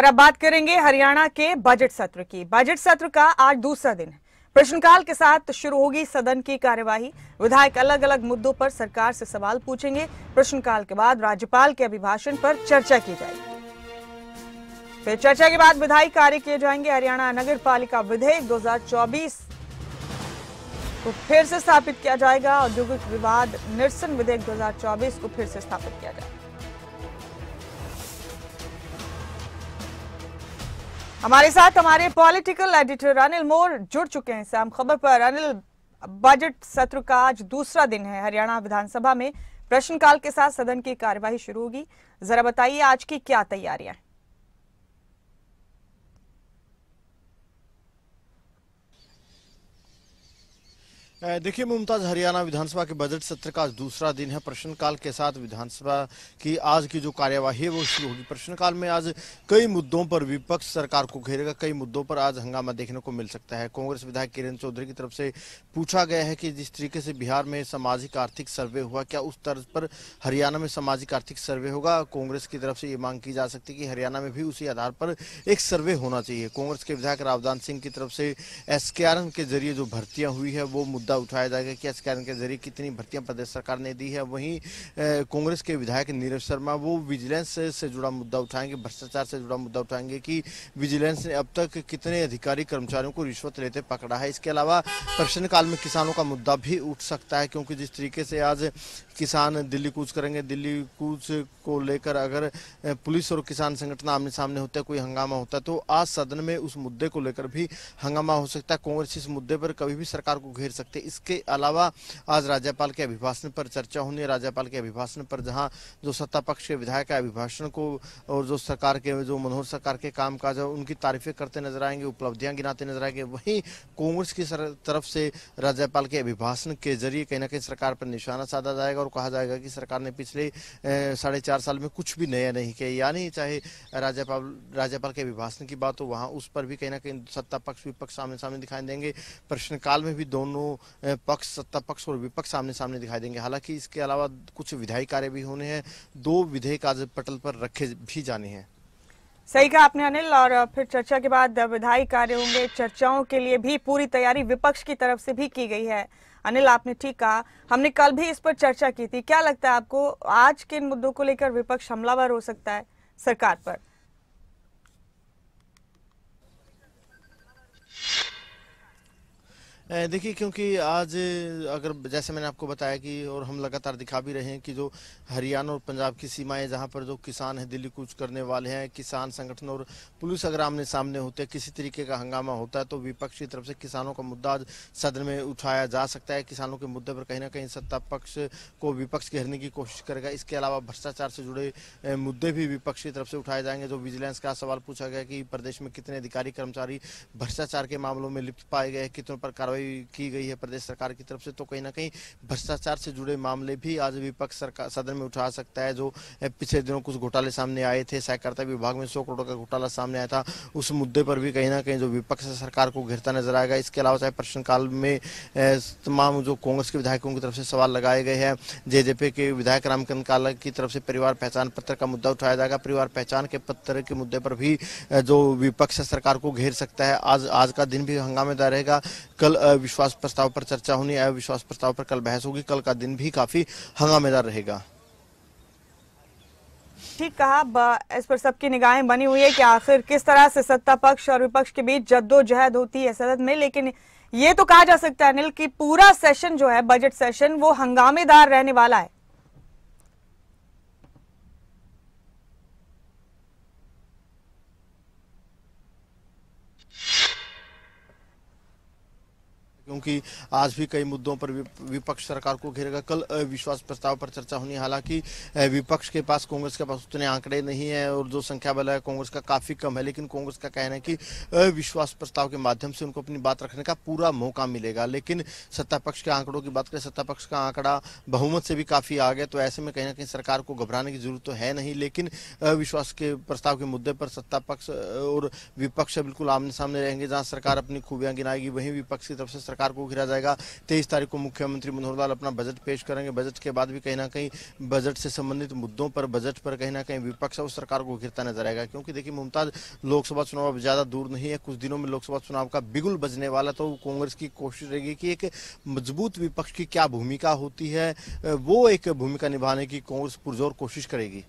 और अब बात करेंगे हरियाणा के बजट सत्र की बजट सत्र का आज दूसरा दिन है प्रश्नकाल के साथ शुरू होगी सदन की कार्यवाही विधायक अलग अलग मुद्दों पर सरकार से सवाल पूछेंगे प्रश्नकाल के बाद राज्यपाल के अभिभाषण पर चर्चा की जाएगी फिर चर्चा के बाद विधायी कार्य किए जाएंगे हरियाणा नगर पालिका विधेयक 2024 को फिर से स्थापित किया जाएगा औद्योगिक विवाद निरसन विधेयक 2024 को फिर से स्थापित किया जाएगा हमारे साथ हमारे पॉलिटिकल एडिटर अनिल मोर जुड़ चुके हैं शाम खबर पर अनिल बजट सत्र का आज दूसरा दिन है हरियाणा विधानसभा में प्रश्नकाल के साथ सदन की कार्यवाही शुरू होगी जरा बताइए आज की क्या तैयारियां हैं देखिए मुमताज हरियाणा विधानसभा के बजट सत्र का आज दूसरा दिन है प्रश्नकाल के साथ विधानसभा की आज की जो कार्यवाही है वो शुरू होगी प्रश्नकाल में आज कई मुद्दों पर विपक्ष सरकार को घेरेगा कई मुद्दों पर आज हंगामा देखने को मिल सकता है कांग्रेस विधायक किरण चौधरी की तरफ से पूछा गया है कि जिस तरीके से बिहार में सामाजिक आर्थिक सर्वे हुआ क्या उस तर्ज पर हरियाणा में सामाजिक आर्थिक सर्वे होगा कांग्रेस की तरफ से ये मांग की जा सकती है कि हरियाणा में भी उसी आधार पर एक सर्वे होना चाहिए कांग्रेस के विधायक रावदान सिंह की तरफ से एस के जरिए जो भर्तियां हुई है वो मुद्दा मुद्दा उठाया जाएगा कि अधिकारियों के जरिए कितनी भर्तियां प्रदेश सरकार ने दी है वहीं कांग्रेस के विधायक नीरज शर्मा वो विजिलेंस से जुड़ा मुद्दा उठाएंगे भ्रष्टाचार से जुड़ा मुद्दा उठाएंगे कि विजिलेंस ने अब तक कितने अधिकारी कर्मचारियों को रिश्वत लेते पकड़ा है इसके अलावा प्रश्नकाल में किसानों का मुद्दा भी उठ सकता है क्योंकि जिस तरीके से आज किसान दिल्ली कूच करेंगे दिल्ली कूच को लेकर अगर पुलिस और किसान संगठन आमने सामने होता है कोई हंगामा होता है तो आज सदन में उस मुद्दे को लेकर भी हंगामा हो सकता है कांग्रेस इस मुद्दे पर कभी भी सरकार को घेर सकती सकते इसके अलावा आज राज्यपाल के अभिभाषण पर चर्चा होनी है राज्यपाल के अभिभाषण पर जहां जो सत्ता पक्ष के विधायक अभिभाषण को और जो सरकार के जो मनोहर सरकार के काम काज है उनकी तारीफें करते नजर आएंगे उपलब्धियां गिनाते नजर आएंगे वहीं कांग्रेस की तरफ से राज्यपाल के अभिभाषण के जरिए कहीं ना कहीं सरकार पर निशाना साधा जाएगा और कहा जाएगा कि सरकार ने पिछले साढ़े चार साल में कुछ भी नया नहीं किया यानी चाहे राज्यपाल राज्यपाल के अभिभाषण की बात हो वहाँ उस पर भी कहीं ना कहीं सत्ता पक्ष विपक्ष सामने सामने दिखाई देंगे प्रश्नकाल में भी दोनों पक्ष सत्ता पक्ष और विपक्ष सामने सामने दिखाई देंगे हालांकि इसके अलावा कुछ विधायी कार्य भी होने हैं दो विधेयक आज पटल पर रखे भी जाने हैं सही कहा आपने अनिल और फिर चर्चा के बाद विधायी कार्य होंगे चर्चाओं के लिए भी पूरी तैयारी विपक्ष की तरफ से भी की गई है अनिल आपने ठीक कहा हमने कल भी इस पर चर्चा की थी क्या लगता है आपको आज के मुद्दों को लेकर विपक्ष हमलावर हो सकता है सरकार पर देखिए क्योंकि आज अगर जैसे मैंने आपको बताया कि और हम लगातार दिखा भी रहे हैं कि जो हरियाणा और पंजाब की सीमाएं जहां पर जो किसान हैं दिल्ली कूच करने वाले हैं किसान संगठन और पुलिस अगर आमने सामने होते हैं किसी तरीके का हंगामा होता है तो विपक्ष की तरफ से किसानों का मुद्दा आज सदन में उठाया जा सकता है किसानों के मुद्दे पर कहीं ना कहीं सत्ता पक्ष को विपक्ष घेरने की कोशिश करेगा इसके अलावा भ्रष्टाचार से जुड़े मुद्दे भी विपक्ष की तरफ से उठाए जाएंगे जो विजिलेंस का सवाल पूछा गया कि प्रदेश में कितने अधिकारी कर्मचारी भ्रष्टाचार के मामलों में लिप्त पाए गए कितने पर कार्रवाई कार्रवाई की गई है प्रदेश सरकार की तरफ से तो कहीं ना कहीं भ्रष्टाचार से जुड़े मामले भी आज विपक्ष सरकार सदन में उठा सकता है जो पिछले दिनों कुछ घोटाले सामने आए थे सहकारिता विभाग में सौ करोड़ का घोटाला सामने आया था उस मुद्दे पर भी कहीं ना कहीं जो विपक्ष सरकार को घिरता नजर आएगा इसके अलावा चाहे प्रश्नकाल में तमाम जो कांग्रेस के विधायकों की तरफ से सवाल लगाए गए हैं जेजेपी के विधायक रामकंद काला की तरफ से परिवार पहचान पत्र का मुद्दा उठाया जाएगा परिवार पहचान के पत्र के मुद्दे पर भी जो विपक्ष सरकार को घेर सकता है आज आज का दिन भी हंगामेदार रहेगा कल आ, अविश्वास प्रस्ताव पर चर्चा होनी अविश्वास प्रस्ताव पर कल बहस होगी कल का दिन भी काफी हंगामेदार रहेगा ठीक कहा इस पर सबकी निगाहें बनी हुई है कि आखिर किस तरह से सत्ता पक्ष और विपक्ष के बीच जद्दोजहद होती है सदन में लेकिन ये तो कहा जा सकता है अनिल की पूरा सेशन जो है बजट सेशन वो हंगामेदार रहने वाला है क्योंकि आज भी कई मुद्दों पर विपक्ष सरकार को घेरेगा कल अविश्वास प्रस्ताव पर चर्चा होनी हालांकि विपक्ष के पास कांग्रेस के पास उतने आंकड़े नहीं है और जो संख्या बल है कांग्रेस का काफी कम है लेकिन कांग्रेस का कहना है कि अविश्वास प्रस्ताव के माध्यम से उनको अपनी बात रखने का पूरा मौका मिलेगा लेकिन सत्ता पक्ष के आंकड़ों की बात करें सत्ता पक्ष का आंकड़ा बहुमत से भी काफी आ गया तो ऐसे में कहीं ना कहीं सरकार को घबराने की जरूरत तो है नहीं लेकिन अविश्वास के प्रस्ताव के मुद्दे पर सत्ता पक्ष और विपक्ष बिल्कुल आमने सामने रहेंगे जहां सरकार अपनी खूबियां गिनाएगी वहीं विपक्ष की तरफ से सरकार सरकार को घिरा जाएगा तेईस तारीख को मुख्यमंत्री मनोहर लाल अपना बजट पेश करेंगे बजट के बाद भी कहीं ना कहीं बजट से संबंधित मुद्दों पर बजट पर कहीं ना कहीं विपक्ष उस सरकार को घिरता नजर आएगा क्योंकि देखिए मुमताज लोकसभा चुनाव अब ज्यादा दूर नहीं है कुछ दिनों में लोकसभा चुनाव का बिगुल बजने वाला तो कांग्रेस की कोशिश रहेगी कि एक मजबूत विपक्ष की क्या भूमिका होती है वो एक भूमिका निभाने की कांग्रेस पुरजोर कोशिश करेगी